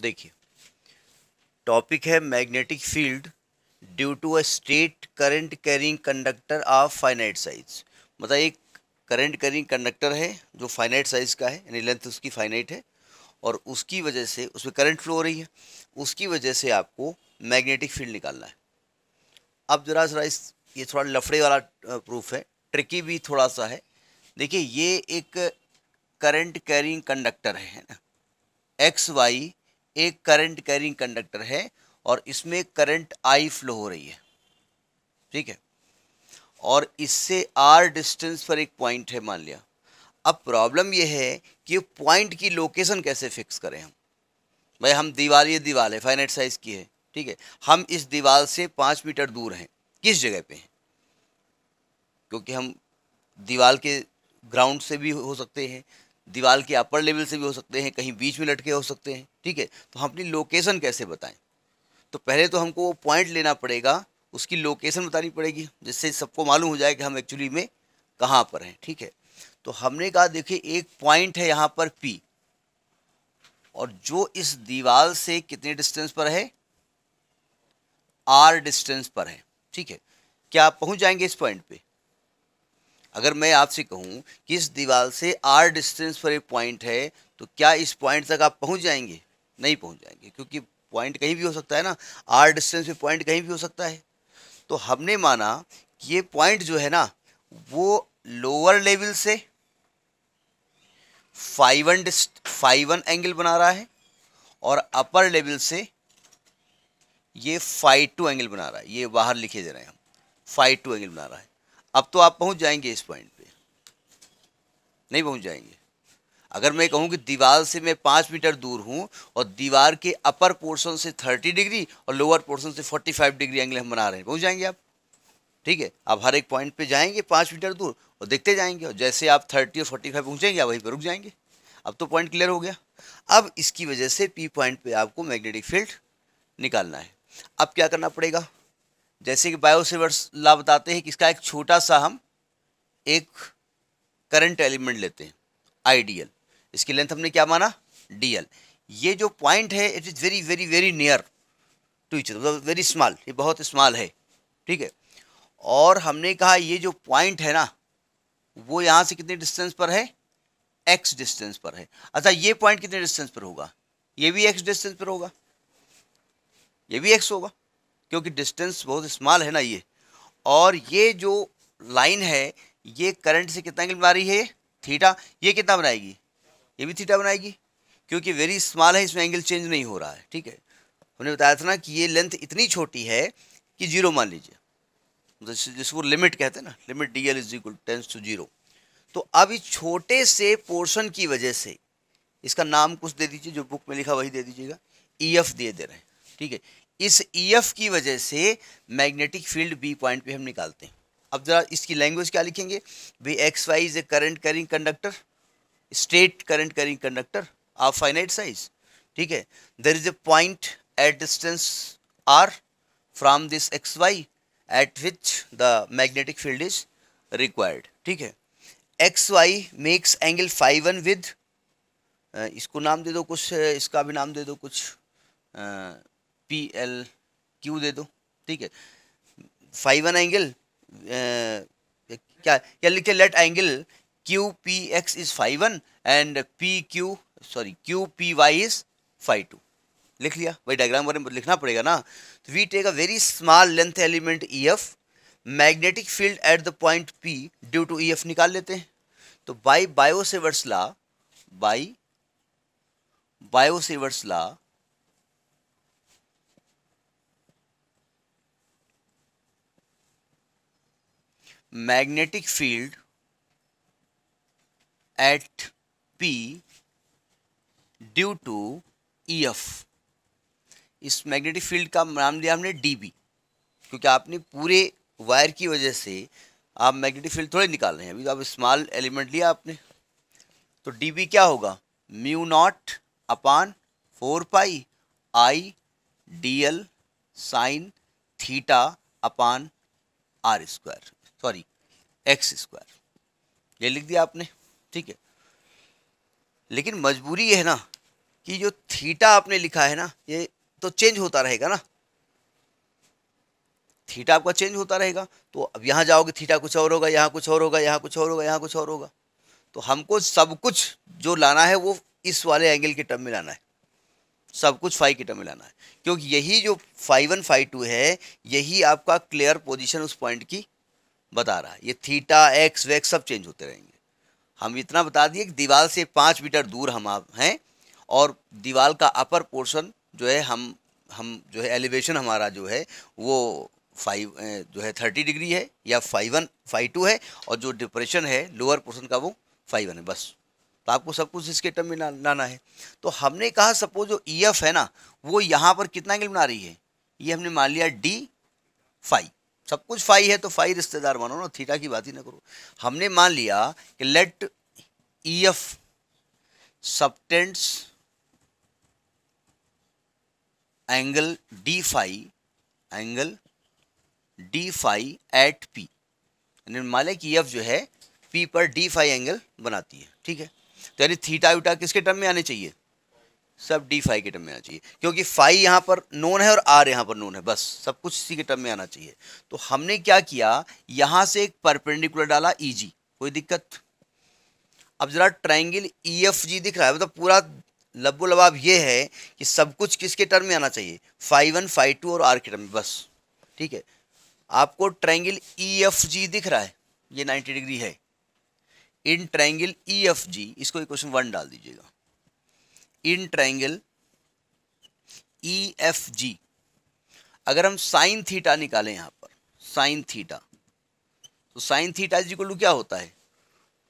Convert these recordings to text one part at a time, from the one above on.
देखिए टॉपिक है magnetic field due to a straight current carrying conductor of finite size मतलब एक current carrying conductor है जो फाइनाइट साइज का है यानी लेंथ उसकी फाइनाइट है और उसकी वजह से उसमें करंट फ्लो हो रही है उसकी वजह से आपको मैग्नेटिक फील्ड निकालना है अब जरा जरा इस ये थोड़ा लफड़े वाला प्रूफ है ट्रिकी भी थोड़ा सा है देखिए ये एक करंट कैरिंग कंडक्टर है ना एक्स वाई एक करंट कैरिंग कंडक्टर है और इसमें करंट आई फ्लो हो रही है ठीक है और इससे आर डिस्टेंस पर एक पॉइंट है मान लिया अब प्रॉब्लम यह है कि पॉइंट की लोकेशन कैसे फिक्स करें हम भाई हम दीवार ये दीवार है फाइनेट साइज की है ठीक है हम इस दीवार से पाँच मीटर दूर हैं किस जगह पे हैं क्योंकि हम दीवार के ग्राउंड से भी हो सकते हैं दीवार के अपर लेवल से भी हो सकते हैं कहीं बीच में लटके हो सकते हैं ठीक है तो हम अपनी लोकेशन कैसे बताएं तो पहले तो हमको वो पॉइंट लेना पड़ेगा उसकी लोकेशन बतानी पड़ेगी जिससे सबको मालूम हो जाए कि हम एक्चुअली में कहाँ पर हैं ठीक है तो हमने कहा देखिए एक पॉइंट है यहाँ पर पी और जो इस दीवार से कितने डिस्टेंस पर है आर डिस्टेंस पर है ठीक है क्या आप पहुँच जाएंगे इस पॉइंट पे अगर मैं आपसे कहूँ कि इस दीवार से आर डिस्टेंस पर एक पॉइंट है तो क्या इस पॉइंट तक आप पहुँच जाएंगे नहीं पहुँच जाएंगे क्योंकि पॉइंट कहीं भी हो सकता है ना आर डिस्टेंस पर पॉइंट कहीं भी हो सकता है तो हमने माना कि ये पॉइंट जो है ना वो लोअर लेवल से फाइव वन डिस्ट फाइव वन एंगल बना रहा है और अपर लेवल से ये फाइव टू एंगल बना रहा है ये बाहर लिखे दे रहे हैं हम फाइव टू एंगल बना रहा है अब तो आप पहुंच जाएंगे इस पॉइंट पे नहीं पहुंच जाएंगे अगर मैं कहूं कि दीवार से मैं पाँच मीटर दूर हूं और दीवार के अपर पोर्शन से थर्टी डिग्री और लोअर पोर्शन से फोर्टी फाइव डिग्री एंगल हम बना रहे हैं पहुंच जाएंगे आप ठीक है आप हर एक पॉइंट पे जाएंगे पाँच मीटर दूर और देखते जाएंगे और जैसे आप थर्टी और फोर्टी फाइव पहुँचेंगे आप वहीं पर रुक जाएंगे अब तो पॉइंट क्लियर हो गया अब इसकी वजह से पी पॉइंट पर आपको मैग्नेटिक फील्ड निकालना है अब क्या करना पड़ेगा जैसे कि बायोसिवर्स ला बताते हैं कि इसका एक छोटा सा हम एक करंट एलिमेंट लेते हैं आइडियल इसकी लेंथ हमने क्या माना डीएल ये जो पॉइंट है it is very very very near to each मतलब वेरी स्मॉल ये बहुत स्मॉल है ठीक है और हमने कहा ये जो पॉइंट है ना वो यहाँ से कितने डिस्टेंस पर है एक्स डिस्टेंस पर है अच्छा ये पॉइंट कितने डिस्टेंस पर होगा ये भी एक्स डिस्टेंस पर होगा ये भी एक्स होगा क्योंकि डिस्टेंस बहुत स्मॉल है ना ये और ये जो लाइन है ये करंट से कितना एंगल बना रही है थीटा ये कितना बनाएगी ये भी थीटा बनाएगी क्योंकि वेरी स्मॉल है इसमें एंगल चेंज नहीं हो रहा है ठीक है हमने बताया था ना कि ये लेंथ इतनी छोटी है कि जीरो मान लीजिए जिसको लिमिट कहते हैं ना limit D L is equal tends to zero तो अब इस छोटे से पोर्शन की वजह से इसका नाम कुछ दे दीजिए जो बुक में लिखा वही दे दीजिएगा ई e एफ दे दे रहे हैं ठीक है इस ईएफ e की वजह से मैग्नेटिक फील्ड बी पॉइंट पे हम निकालते हैं अब ज़रा इसकी लैंग्वेज क्या लिखेंगे भाई X Y is a current carrying conductor straight current carrying conductor of finite size ठीक है there is a point at distance R from this X Y at which the magnetic field is required ठीक है X Y makes angle five one with इसको नाम दे दो कुछ इसका भी नाम दे दो कुछ पी एल क्यू दे दो ठीक है फाइव वन एंगल क्या क्या लिखे let angle Q P X is five one and P Q sorry Q P Y is five two लिख लिया भाई डायग्राम बारे में लिखना पड़ेगा ना तो we take a very small length element E F magnetic field at the point P due to E F निकाल लेते हैं तो by Biot Savart's law by Biot Savart's magnetic field at P due to E F इस magnetic field का नाम लिया हमने D B क्योंकि आपने पूरे वायर की वजह से आप मैग्नेटिक फील्ड थोड़े निकाल रहे हैं अभी तो आप स्मॉल एलिमेंट लिया आपने तो डी बी क्या होगा mu naught upon four pi I D L sine theta upon R square sorry X square ये लिख दिया आपने ठीक है लेकिन मजबूरी ये है ना कि जो थीटा आपने लिखा है ना ये तो चेंज होता रहेगा ना थीटा आपका चेंज होता रहेगा तो अब यहाँ जाओगे थीटा कुछ और होगा यहाँ कुछ और होगा यहाँ कुछ और होगा यहाँ कुछ और होगा तो हमको सब कुछ जो लाना है वो इस वाले एंगल के टर्म में लाना है सब कुछ फाइव के टर्म में लाना है क्योंकि यही जो फाइव वन फाइव टू है यही आपका क्लियर पोजिशन उस पॉइंट की बता रहा है ये थीटा एक्स वैक्स सब चेंज होते रहेंगे हम इतना बता दिए कि दीवार से पाँच मीटर दूर हम आप हैं और दीवार का अपर पोर्शन जो है हम हम जो है एलिवेशन हमारा जो है वो फाइव जो है थर्टी डिग्री है या फाइव वन फाइव टू है और जो डिप्रेशन है लोअर पोर्सन का वो फाइव वन है बस तो आपको सब कुछ इसके टर्म में लाना है तो हमने कहा सपोज जो ई e एफ है ना वो यहाँ पर कितना एंगल बना रही है ये हमने मान लिया डी फाइव सब कुछ फाई है तो फाई रिश्तेदार मानो ना थीटा की बात ही ना करो हमने मान लिया कि let E F subtends angle D phi angle D phi at P यानी मान लें कि एफ e जो है पी पर डी फाई एंगल बनाती है ठीक है तो यानी थीटा उटा किसके टर्म में आने चाहिए सब डी फाइव के टर्म में आना चाहिए क्योंकि फाइव यहाँ पर नोन है और आर यहाँ पर नोन है बस सब कुछ इसी के टर्म में आना चाहिए तो हमने क्या किया यहाँ से एक परपेंडिकुलर डाला ई e जी कोई दिक्कत अब ज़रा ट्राइंगल ई एफ जी दिख रहा है मतलब तो पूरा लबो लबाब ये है कि सब कुछ किसके टर्म में आना चाहिए फाइव वन फाइव टू और आर के टर्म में बस ठीक है आपको ट्राइंगल ई एफ जी दिख रहा है ये नाइन्टी डिग्री है इन ट्राइंगल ई एफ जी इसको इक्वेशन वन डाल दीजिएगा in triangle E e F G अगर हम साइन थीटा निकालें यहां पर साइन थीटा तो साइन थीटा जी को लू क्या होता है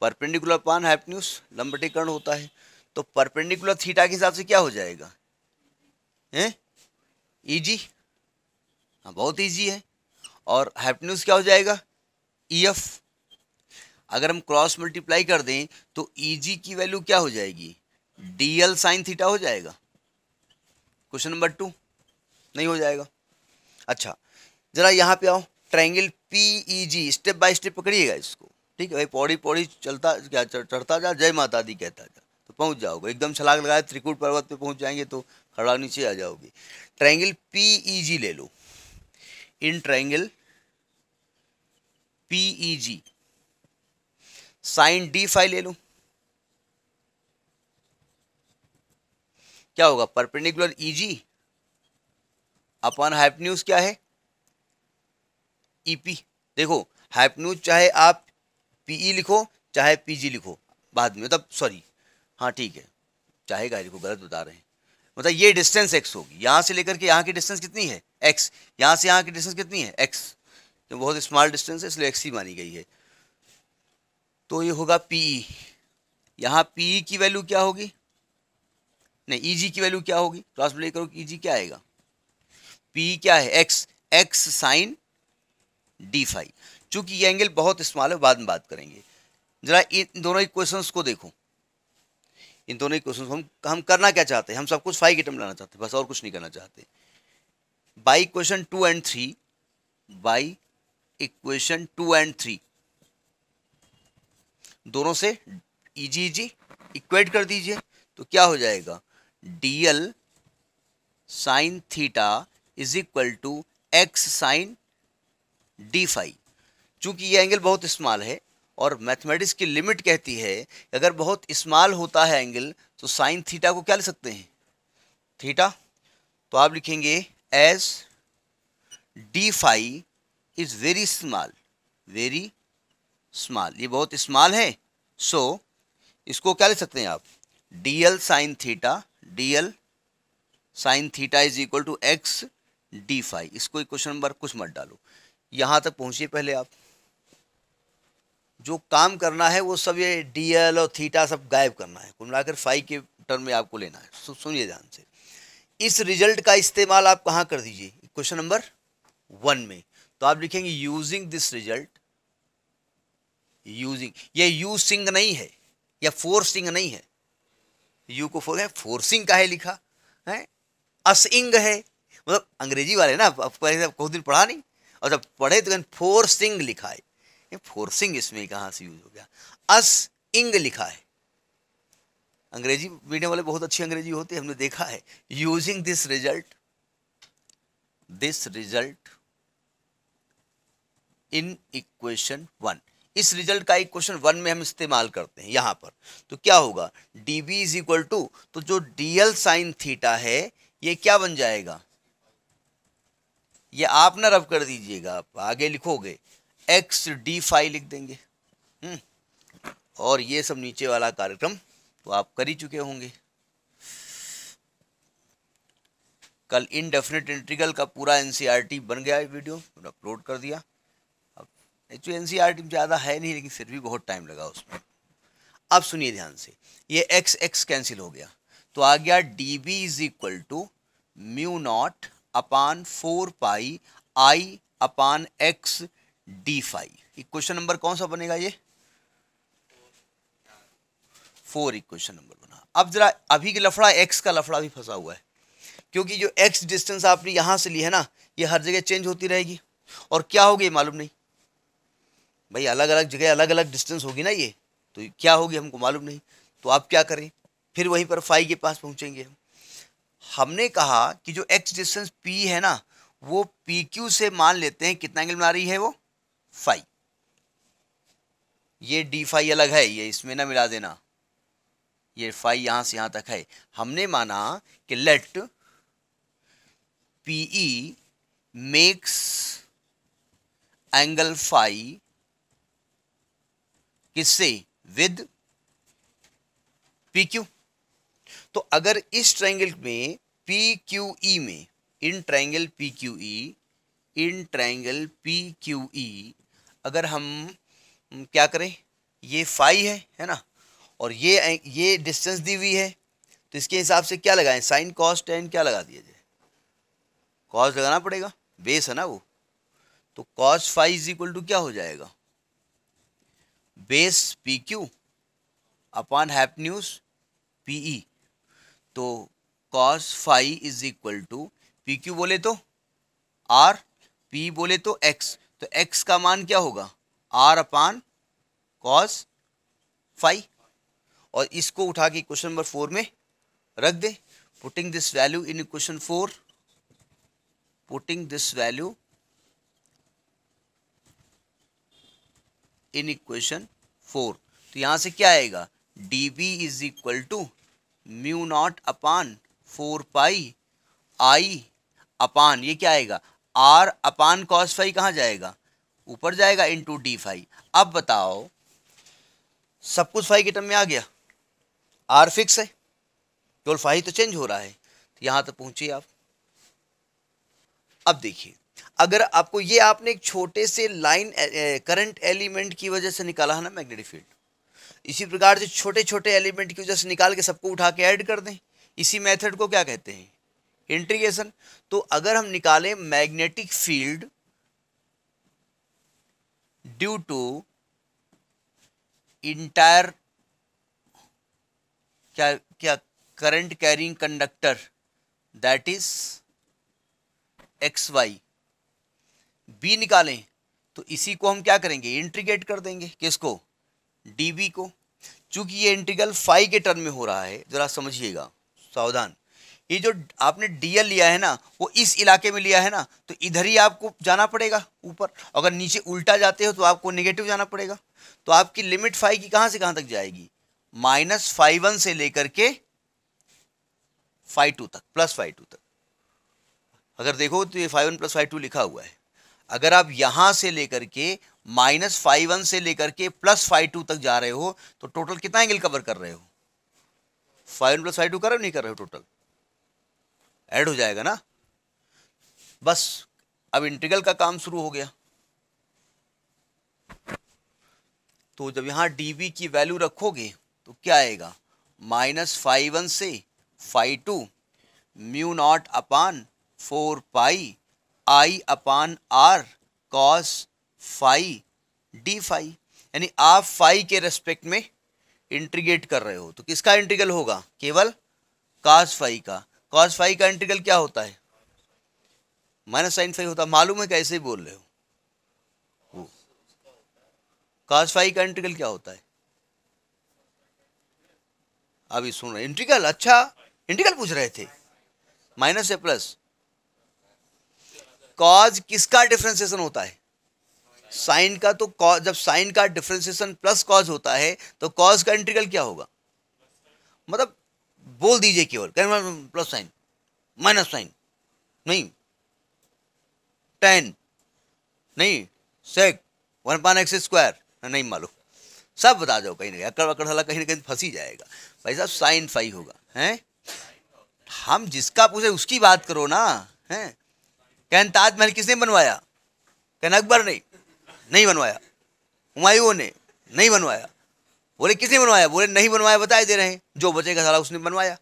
परपेंडिकुलर पान हैपन्यूस लंबटीकरण होता है तो परपेंडिकुलर थीटा के हिसाब से क्या हो जाएगा हैं ईजी हाँ बहुत ईजी है और हैपन्यूस क्या हो जाएगा ई e एफ अगर हम क्रॉस मल्टीप्लाई कर दें तो ई e की वैल्यू क्या हो जाएगी टी एल साइन थीटा हो जाएगा क्वेश्चन नंबर टू नहीं हो जाएगा अच्छा जरा यहाँ पे आओ triangle P E G step by step पकड़िएगा इसको ठीक है भाई पौड़ी पौड़ी चलता क्या चढ़ता जा जय माता दी कहता जा तो पहुँच जाओगे एकदम छलाक लगाए त्रिकुट पर्वत पे पहुँच जाएंगे तो खड़ा नीचे आ जाओगे ट्रायंगल पीई जी ले लो in triangle P E G sine D five ले लो क्या होगा perpendicular E G upon news क्या है ई e पी देखो हाइपन्यूज चाहे आप पी ई e लिखो चाहे पी जी लिखो बाद में मतलब सॉरी हाँ ठीक है चाहे गाय लिखो गलत बता रहे हैं मतलब ये डिस्टेंस एक्स होगी यहाँ से लेकर के यहाँ की डिस्टेंस कितनी है एक्स यहाँ से यहाँ की डिस्टेंस कितनी है एक्स तो बहुत स्मॉल डिस्टेंस है इसलिए एक्स ही मानी गई है तो ये होगा पी e। यहाँ पी की वैल्यू क्या होगी नहीं ई जी की वैल्यू क्या होगी क्रॉस आप करो ई जी e क्या आएगा पी क्या है X X sine D five चूंकि ये एंगल बहुत स्मॉल है बाद में बात करेंगे जरा इन दोनों इक्वेशंस को देखो इन दोनों इक्वेशंस को हम हम करना क्या चाहते हैं हम सब कुछ फाइव के टर्म लाना चाहते हैं बस और कुछ नहीं करना चाहते by equation two and three by equation two and three दोनों से इजी इजी इक्वेट कर दीजिए तो क्या हो जाएगा D L sine theta is equal to X sine D phi चूँकि ये एंगल बहुत स्मॉल है और मैथमेटिक्स की लिमिट कहती है अगर बहुत स्मॉल होता है एंगल तो साइन थीटा को क्या ले सकते हैं थीटा तो आप लिखेंगे as D phi is very small very small ये बहुत स्मॉल है सो so, इसको क्या ले सकते हैं आप D L sine theta D L sine theta is equal to X D five इसको क्वेश्चन नंबर कुछ मत डालो यहां तक पहुंचिए पहले आप जो काम करना है वो सब ये डी एल और थीटा सब गायब करना है कुल मिलाकर फाइव के टर्म में आपको लेना है सुनिए ध्यान से इस रिजल्ट का इस्तेमाल आप कहाँ कर दीजिए क्वेश्चन नंबर वन में तो आप लिखेंगे यूजिंग दिस रिजल्ट यूजिंग ये यू सिंग नहीं है या फोर सिंग नहीं है यू को फोर है फोर्सिंग का है लिखा है असिंग है मतलब अंग्रेजी वाले ना अब कुछ दिन पढ़ा नहीं और जब पढ़े तो फोर्सिंग लिखा है ये फोर्सिंग इसमें कहाँ से यूज हो गया अस इंग लिखा है अंग्रेजी मीडियम वाले बहुत अच्छी अंग्रेजी होती है हमने देखा है using this result this result in equation one इस रिजल्ट का एक क्वेश्चन वन में हम इस्तेमाल करते हैं यहाँ पर तो क्या होगा D B is equal to तो जो डी एल साइन थीटा है ये क्या बन जाएगा ये आप ना रब कर दीजिएगा आप आगे लिखोगे एक्स डी फाइव लिख देंगे हम्म। और ये सब नीचे वाला कार्यक्रम तो आप कर ही चुके होंगे कल इनडेफिनेट इंट्रीगल का पूरा एनसीईआरटी e बन गया वीडियो अपलोड कर दिया actually N C R T में ज़्यादा है नहीं लेकिन फिर भी बहुत टाइम लगा उसमें अब सुनिए ध्यान से ये एक्स एक्स कैंसिल हो गया तो आ गया D B is equal to mu naught upon four pi I upon X D phi question number कौन सा बनेगा ये फोर इक्वेशन नंबर बना अब जरा अभी के लफड़ा एक्स का लफड़ा भी फंसा हुआ है क्योंकि जो एक्स डिस्टेंस आपने यहाँ से ली है ना ये हर जगह चेंज होती रहेगी और क्या होगी मालूम नहीं भाई अलग अलग जगह अलग अलग डिस्टेंस होगी ना ये तो क्या होगी हमको मालूम नहीं तो आप क्या करें फिर वहीं पर फाई के पास पहुँचेंगे हम हमने कहा कि जो एक्स डिस्टेंस पी है ना वो पी क्यू से मान लेते हैं कितना एंगल बना रही है वो फाइव ये डी फाई अलग है ये इसमें ना मिला देना ये फाई यहाँ से यहाँ तक है हमने माना कि let P E makes angle phi किससे विद पी क्यू तो अगर इस ट्राइंगल में पी क्यू ई में in triangle P Q E in triangle P Q E अगर हम क्या करें ये फाई है है ना और ये ये डिस्टेंस दी हुई है तो इसके हिसाब से क्या लगाएं साइन कॉस टेन क्या लगा दिया जाए कॉस लगाना पड़ेगा बेस है ना वो तो cos five is equal to क्या हो जाएगा base P Q upon news P E तो cos phi is equal to P Q बोले तो आर पी बोले तो एक्स तो एक्स का मान क्या होगा आर अपान कॉस फाई और इसको उठा के क्वेश्चन नंबर फोर में रख दे putting this value in question four putting this value in equation four तो यहाँ से क्या आएगा D B is equal to mu naught upon four pi I upon ये क्या आएगा आर अपान कॉस फाई कहाँ जाएगा ऊपर जाएगा इंटू डी फाई अब बताओ सब कुछ फाई के टर्म में आ गया आर फिक्स है केवल फाई तो चेंज हो रहा है तो यहाँ तक पहुँचिए आप अब देखिए अगर आपको ये आपने एक छोटे से लाइन करंट एलिमेंट की वजह से निकाला है ना मैग्नेटिक फील्ड इसी प्रकार से छोटे छोटे एलिमेंट की वजह से निकाल के सबको उठा के ऐड कर दें इसी मेथड को क्या कहते हैं इंट्रीगेशन तो अगर हम निकालें magnetic field due to entire क्या क्या current carrying conductor that is X Y B निकालें तो इसी को हम क्या करेंगे इंट्रीगेट कर देंगे किसको डी बी को चूंकि ये इंटीग्रल फाइव के टर्म में हो रहा है ज़रा समझिएगा सावधान ये जो आपने डीएल लिया है ना वो इस इलाके में लिया है ना तो इधर ही आपको जाना पड़ेगा ऊपर अगर नीचे उल्टा जाते हो तो आपको नेगेटिव जाना पड़ेगा तो आपकी लिमिट फाइव की कहाँ से कहाँ तक जाएगी माइनस फाइव वन से लेकर के फाइव टू तक प्लस फाइव टू तक अगर देखो तो ये five one plus five two लिखा हुआ है अगर आप यहां से लेकर के माइनस फाइव वन से लेकर के प्लस फाइव टू तक जा रहे हो तो टोटल कितना एंगल कवर कर रहे हो five one plus five two कर रहे हो नहीं कर रहे हो टोटल ऐड हो जाएगा ना बस अब इंटीग्रल का काम शुरू हो गया तो जब यहां डी की वैल्यू रखोगे तो क्या आएगा माइनस फाइव वन से five two mu naught upon four pi I upon R cos phi D phi यानी आप फाई के रेस्पेक्ट में इंट्रीगेट कर रहे हो तो किसका इंटीग्रल होगा केवल कॉस फाई का कॉस फाई का इंटीग्रल क्या होता है माइनस साइन फाइव होता मालूम है कैसे बोल रहे हो कॉस फाइव का इंटीग्रल क्या होता है अभी सुन रहे इंटीग्रल अच्छा इंटीग्रल पूछ रहे थे माइनस से प्लस कॉज किसका डिफ्रेंसिएशन होता है साइन का तो कॉज जब साइन का डिफ्रेंसिएशन प्लस कॉज होता है तो कॉज का इंटीग्रल क्या होगा मतलब बोल दीजिए केवल प्लस साइन माइनस साइन नहीं टेन नहीं sec one upon X square नहीं मालूम सब बता जाओ कहीं ना अकड़ अकड़ साला कहीं ना कहीं तो फंसी जाएगा भाई साहब साइन फाइव होगा हैं हम जिसका पूछे उसकी बात करो ना हैं कहन ताजमहल किसने बनवाया कहन अकबर ने नहीं बनवाया हुमायूं ने नहीं बनवाया बोले किसने बनवाया बोले नहीं बनवाया बताए दे रहे हैं जो बचेगा सारा उसने बनवाया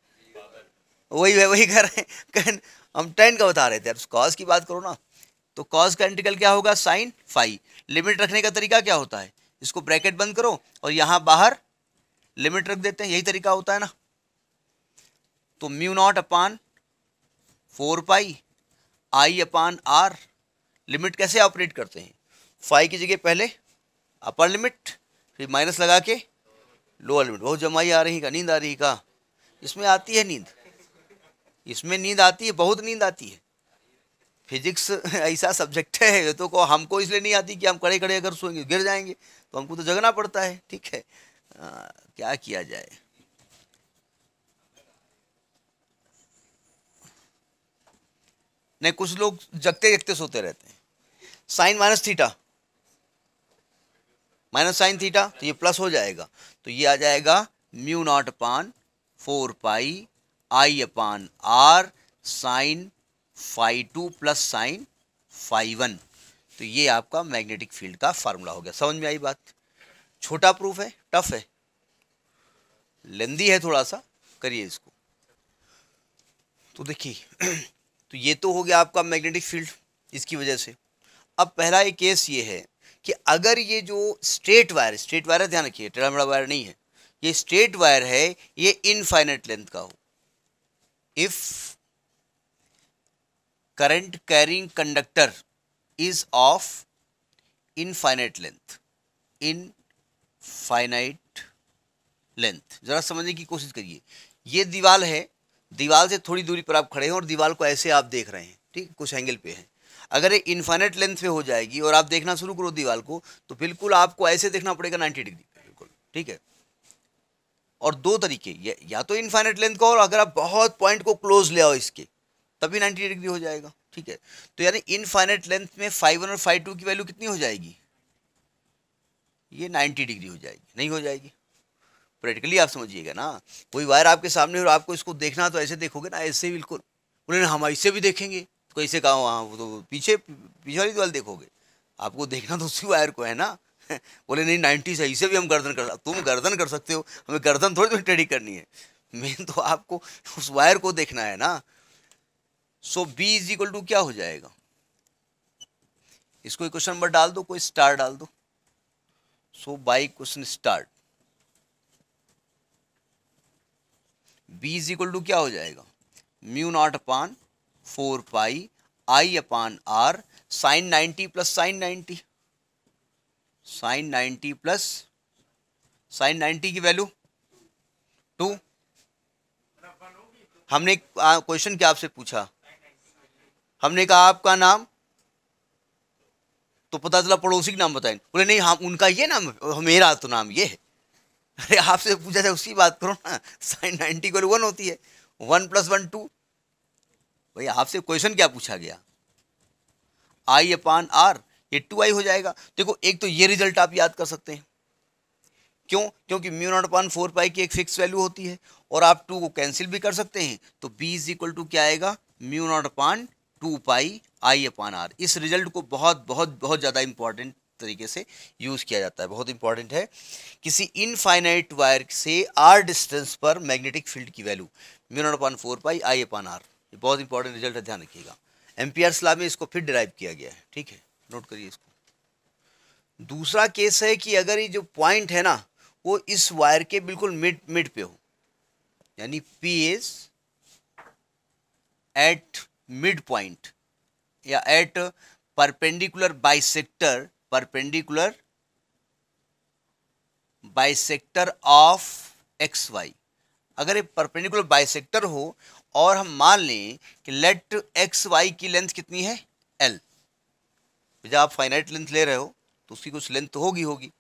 वही है वही कह रहे हैं कहन हम टेन का बता रहे थे कॉज की बात करो ना तो कॉज का इंटीग्रल क्या होगा साइन फाइव लिमिट रखने का तरीका क्या होता है इसको ब्रैकेट बंद करो और यहाँ बाहर लिमिट रख देते हैं यही तरीका होता है ना तो mu naught upon four pi I upon R limit कैसे ऑपरेट करते हैं फाइव की जगह पहले अपर लिमिट फिर माइनस लगा के लोअर लिमिट बहुत जमाई आ रही का नींद आ रही का इसमें आती है नींद इसमें नींद आती है बहुत नींद आती है फिजिक्स ऐसा सब्जेक्ट है तो को हमको इसलिए नहीं आती कि हम कड़े कड़े अगर सोएंगे गिर जाएंगे तो हमको तो जगना पड़ता है ठीक है आ, क्या किया जाए नहीं कुछ लोग जगते जगते सोते रहते हैं sine minus theta minus sine theta तो ये प्लस हो जाएगा तो ये आ जाएगा mu naught upon four pi I upon R sine five two plus sine five one तो ये आपका मैग्नेटिक फील्ड का फार्मूला हो गया समझ में आई बात छोटा प्रूफ है टफ है लेंदी है थोड़ा सा करिए इसको तो देखिए तो ये तो हो गया आपका मैग्नेटिक फील्ड इसकी वजह से अब पहला एक केस ये है कि अगर ये जो स्ट्रेट वायर स्ट्रेट वायर ध्यान रखिए टेढ़ा मेढ़ा वायर नहीं है ये स्ट्रेट वायर है ये इनफाइनाइट लेंथ का हो if current carrying conductor is of infinite length infinite length ज़रा समझने की कोशिश करिए ये दीवार है दीवार से थोड़ी दूरी पर आप खड़े हैं और दीवार को ऐसे आप देख रहे हैं ठीक कुछ एंगल पे है अगर ये इन्फाइनेट लेंथ पे हो जाएगी और आप देखना शुरू करो दीवार को तो बिल्कुल आपको ऐसे देखना पड़ेगा नाइन्टी डिग्री पे बिल्कुल ठीक है और दो तरीके या, या तो इन्फाइनेट लेंथ का और अगर आप बहुत पॉइंट को क्लोज ले आओ इसके तभी नाइन्टी डिग्री हो जाएगा ठीक है तो यानी इन्फाइनेट लेंथ में फाइव वन और फाइव टू की वैल्यू कितनी हो जाएगी ये नाइन्टी डिग्री हो जाएगी नहीं हो जाएगी प्रैक्टिकली आप समझिएगा ना कोई वायर आपके सामने और आपको इसको देखना तो ऐसे देखोगे ना ऐसे बिल्कुल बोले हम ऐसे भी देखेंगे तो कैसे कहा वहाँ तो पीछे पीछे वाली दीवार देखोगे आपको देखना तो उसी वायर को है ना बोले नहीं नाइन्टी से ऐसे भी हम गर्दन कर तुम गर्दन कर सकते हो हमें गर्दन थोड़ी थोड़ी टेडी करनी है मेन तो आपको उस वायर को देखना है ना so B is equal to क्या हो जाएगा इसको क्वेश्चन नंबर डाल दो कोई स्टार डाल दो so by question start B is equal to क्या हो जाएगा mu naught upon four pi I upon R sine ninety plus sine ninety sine ninety plus sine ninety की वैल्यू टू हमने क्वेश्चन क्या आपसे पूछा हमने कहा आपका नाम तो पता चला पड़ोसी का नाम बताए बोले नहीं हम हाँ, उनका ये नाम मेरा तो नाम ये है अरे आपसे पूछा जाए उसकी बात करो ना साइन नाइन्टी को वन होती है वन प्लस वन टू भाई आपसे क्वेश्चन क्या पूछा गया आई अपान आर ये टू आई हो जाएगा देखो एक तो ये रिजल्ट आप याद कर सकते हैं क्यों क्योंकि mu naught upon four pi की एक फिक्स वैल्यू होती है और आप टू को कैंसिल भी कर सकते हैं तो बी इज इक्वल टू क्या आएगा mu naught upon two pi I upon R इस रिजल्ट को बहुत बहुत बहुत ज़्यादा इंपॉर्टेंट तरीके से यूज़ किया जाता है बहुत इंपॉर्टेंट है किसी इनफाइनाइट वायर से आर डिस्टेंस पर मैग्नेटिक फील्ड की value mu naught upon four pi I upon R ये बहुत इंपॉर्टेंट रिजल्ट है ध्यान रखिएगा एम्पियर्स लॉ में इसको फिर डिराइव किया गया है ठीक है नोट करिए इसको दूसरा केस है कि अगर ये जो पॉइंट है ना वो इस वायर के बिल्कुल मिड मिड पे हो यानी P is at mid point या at perpendicular bisector perpendicular bisector of X Y अगर ये परपेंडिकुलर बाइसेक्टर हो और हम मान लें कि लेट एक्स वाई की लेंथ कितनी है एल जब आप फाइनाइट लेंथ ले रहे हो तो उसकी कुछ लेंथ तो होगी होगी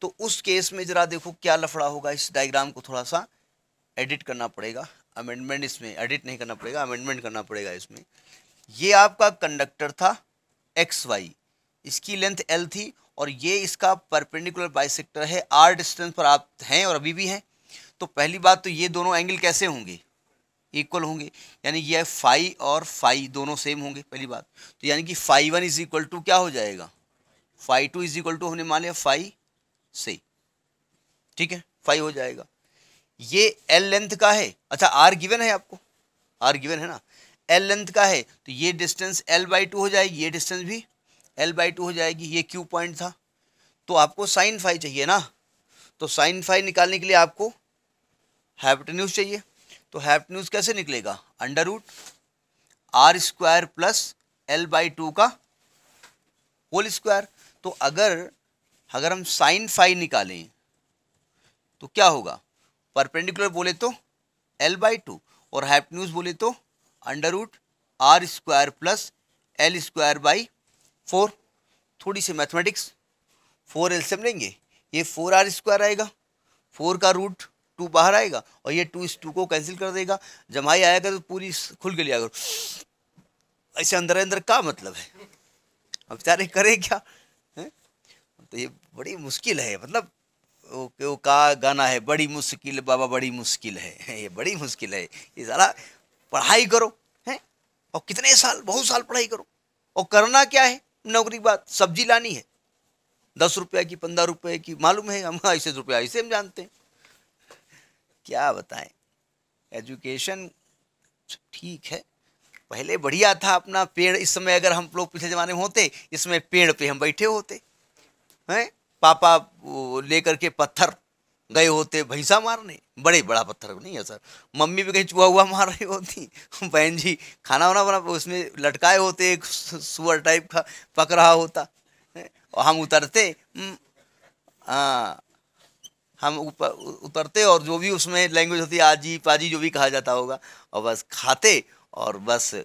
तो उस केस में ज़रा देखो क्या लफड़ा होगा इस डायग्राम को थोड़ा सा एडिट करना पड़ेगा अमेंडमेंट इसमें एडिट नहीं करना पड़ेगा अमेंडमेंट करना पड़ेगा इसमें ये आपका कंडक्टर था एक्स वाई इसकी लेंथ एल थी और ये इसका परपेंडिकुलर बाइसेक्टर है आर डिस्टेंस पर आप हैं और अभी भी हैं तो पहली बात तो ये दोनों एंगल कैसे होंगे इक्वल होंगे यानी ये फाई और फाई दोनों सेम होंगे पहली बात तो यानी कि phi one is equal to क्या हो जाएगा phi two is equal to हमने मान लिया फाई से ठीक है फाई हो जाएगा ये एल लेंथ का है अच्छा आर गिवन है आपको आर गिवन है ना एल लेंथ का है तो ये डिस्टेंस एल बाई टू हो जाएगी ये डिस्टेंस भी एल बाई टू हो जाएगी ये क्यू पॉइंट था तो आपको साइन फाई चाहिए ना तो साइन फाई निकालने के लिए आपको न्यूज चाहिए तो न्यूज़ कैसे निकलेगा under root R square plus L by two का होल स्क्वायर तो अगर अगर हम साइन फाइव निकालें तो क्या होगा परपेंडिकुलर बोले तो एल बाई टू और न्यूज बोले तो under root R square plus L square by four थोड़ी सी मैथमेटिक्स फोर एल्सियम लेंगे ये फोर आर स्क्वायर आएगा फोर का रूट टू बाहर आएगा और ये टू इस टू को कैंसिल कर देगा जमाई आएगा तो पूरी खुल के लिया करो ऐसे अंदर अंदर का मतलब है अब बेचारे करें क्या है तो ये बड़ी मुश्किल है मतलब वो वो का गाना है बड़ी मुश्किल बाबा बड़ी मुश्किल है ये बड़ी मुश्किल है ये सारा पढ़ाई करो हैं और कितने साल बहुत साल पढ़ाई करो और करना क्या है नौकरी के बात सब्जी लानी है दस रुपया की पंद्रह रुपये की मालूम है हम ऐसे रुपया ऐसे हम जानते हैं क्या बताएं एजुकेशन ठीक है पहले बढ़िया था अपना पेड़ इस समय अगर हम लोग पिछले ज़माने में होते इसमें पेड़ पे हम बैठे होते हैं पापा लेकर के पत्थर गए होते भैंसा मारने बड़े बड़ा पत्थर नहीं है सर मम्मी भी कहीं चुहा हुआ मार रही होती बहन जी खाना वाना बना उसमें लटकाए होते एक सुअर टाइप का पक रहा होता और हम उतरते हम्म, हाँ हम ऊपर उतरते और जो भी उसमें लैंग्वेज होती है आजी पाजी जो भी कहा जाता होगा और बस खाते और बस आ,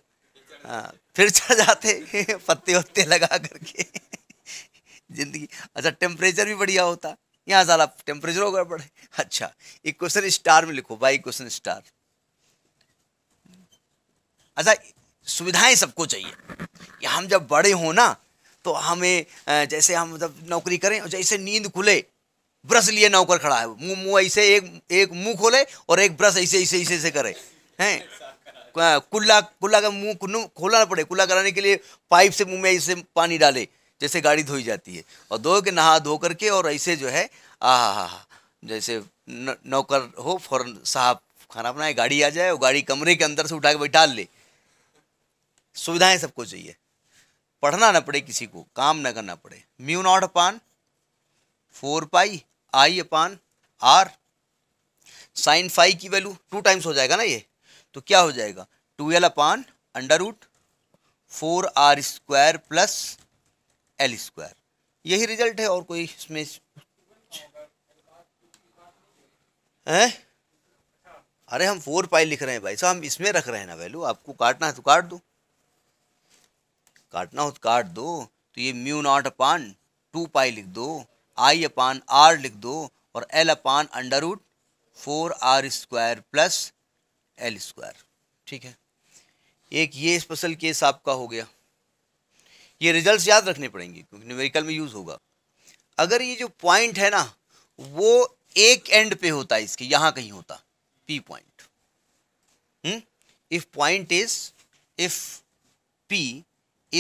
हाँ, फिर चढ़ जाते पत्ते वत्ते लगा करके ज़िंदगी अच्छा टेम्परेचर भी बढ़िया होता यहाँ सारा टेम्परेचर होगा गड़बड़ है अच्छा इक्वेशन स्टार में लिखो बाई इक्वेशन स्टार अच्छा सुविधाएं सबको चाहिए हम जब बड़े हो ना तो हमें जैसे हम जब नौकरी करें और जैसे नींद खुले ब्रश लिए नौकर खड़ा है मुंह मुंह ऐसे एक एक मुंह खोले और एक ब्रश ऐसे ऐसे ऐसे ऐसे करे हैं कुल्ला कुल्ला का मुंह खोलना पड़े कुल्ला कराने के लिए पाइप से मुंह में ऐसे पानी डाले जैसे गाड़ी धोई जाती है और धो के नहा धो करके और ऐसे जो है आ हा हा जैसे न, नौकर हो फौरन साहब खाना बनाए गाड़ी आ जाए और गाड़ी कमरे के अंदर से उठा के बैठा ले सुविधाएं सबको चाहिए पढ़ना ना पड़े किसी को काम ना करना पड़े mu naught upon four pi I upon R sine five की वैल्यू टू टाइम्स हो जाएगा ना ये तो क्या हो जाएगा two L upon under root four R square plus L square यही रिजल्ट है और कोई इसमें हैं अरे हम फोर पाई लिख रहे हैं भाई साहब हम इसमें रख रहे हैं ना वैल्यू आपको काटना है तो काट दो काटना हो तो काट दो तो ये mu naught upon two pi लिख दो आई अपान आर लिख दो और L upon under root four R square plus L square ठीक है एक ये स्पेशल केस आपका हो गया ये रिजल्ट्स याद रखने पड़ेंगे क्योंकि न्यूमेरिकल में यूज़ होगा अगर ये जो पॉइंट है ना वो एक एंड पे होता है इसके यहाँ कहीं होता P point if point is if P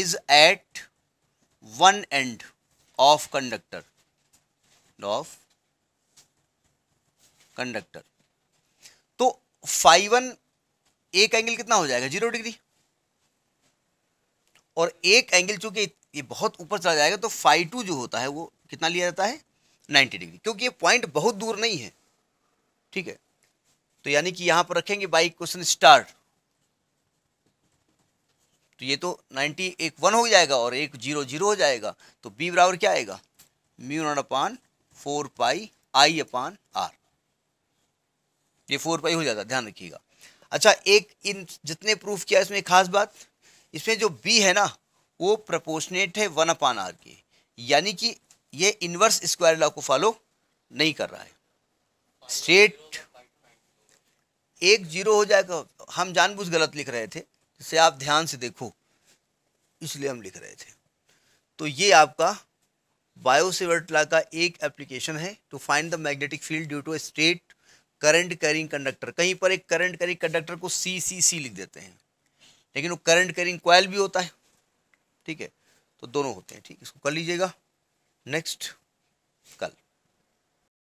is at one end of conductor of conductor तो फाइव वन एक एंगल कितना हो जाएगा जीरो डिग्री और एक एंगल चूंकि ये बहुत ऊपर चला जाएगा तो फाइव टू जो होता है वो कितना लिया जाता है नाइन्टी डिग्री क्योंकि ये पॉइंट बहुत दूर नहीं है ठीक है तो यानी कि यहां पर रखेंगे बाई क्वेश्चन स्टार्ट तो ये तो नाइन्टी एक वन हो जाएगा और एक जीरो जीरो हो जाएगा तो बी बराबर क्या आएगा mu naught upon four pi I upon R ये फोर पाई हो जाता ध्यान रखिएगा अच्छा एक इन जितने प्रूफ किया इसमें खास बात इसमें जो बी है ना वो प्रपोर्शनेट है वन अपान आर के यानी कि ये इन्वर्स स्क्वायर लॉ को फॉलो नहीं कर रहा है स्टेट एक जीरो हो जाएगा हम जानबूझ गलत लिख रहे थे जिससे आप ध्यान से देखो इसलिए हम लिख रहे थे तो ये आपका बायोसिवर्ट लॉ का एक एप्लीकेशन है to find the magnetic field due to straight current carrying conductor कहीं पर एक करंट कैरिंग कंडक्टर को सी सी सी लिख देते हैं लेकिन वो करंट कैरिंग क्वाइल भी होता है ठीक है तो दोनों होते हैं ठीक इसको कर लीजिएगा नेक्स्ट कल